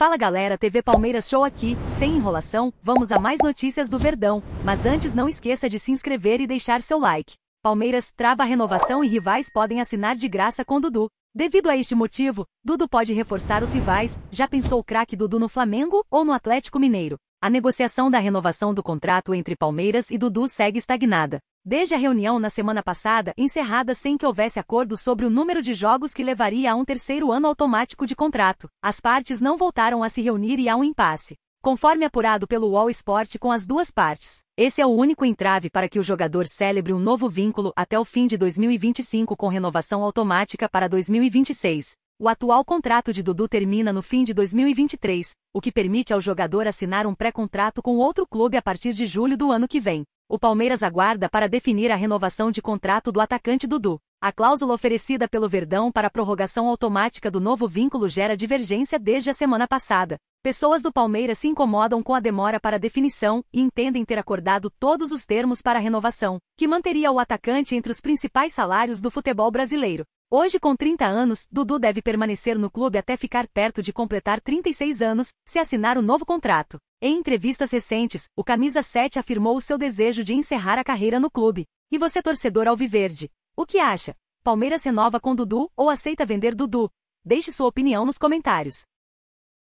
Fala galera, TV Palmeiras Show aqui. Sem enrolação, vamos a mais notícias do Verdão. Mas antes não esqueça de se inscrever e deixar seu like. Palmeiras trava a renovação e rivais podem assinar de graça com Dudu. Devido a este motivo, Dudu pode reforçar os rivais. Já pensou o craque Dudu no Flamengo ou no Atlético Mineiro? A negociação da renovação do contrato entre Palmeiras e Dudu segue estagnada. Desde a reunião na semana passada, encerrada sem que houvesse acordo sobre o número de jogos que levaria a um terceiro ano automático de contrato, as partes não voltaram a se reunir e há um impasse. Conforme apurado pelo All Sport com as duas partes, esse é o único entrave para que o jogador celebre um novo vínculo até o fim de 2025 com renovação automática para 2026. O atual contrato de Dudu termina no fim de 2023, o que permite ao jogador assinar um pré-contrato com outro clube a partir de julho do ano que vem. O Palmeiras aguarda para definir a renovação de contrato do atacante Dudu. A cláusula oferecida pelo Verdão para a prorrogação automática do novo vínculo gera divergência desde a semana passada. Pessoas do Palmeiras se incomodam com a demora para a definição e entendem ter acordado todos os termos para a renovação, que manteria o atacante entre os principais salários do futebol brasileiro. Hoje, com 30 anos, Dudu deve permanecer no clube até ficar perto de completar 36 anos, se assinar o um novo contrato. Em entrevistas recentes, o Camisa 7 afirmou o seu desejo de encerrar a carreira no clube. E você, torcedor alviverde? O que acha? Palmeiras renova com Dudu ou aceita vender Dudu? Deixe sua opinião nos comentários.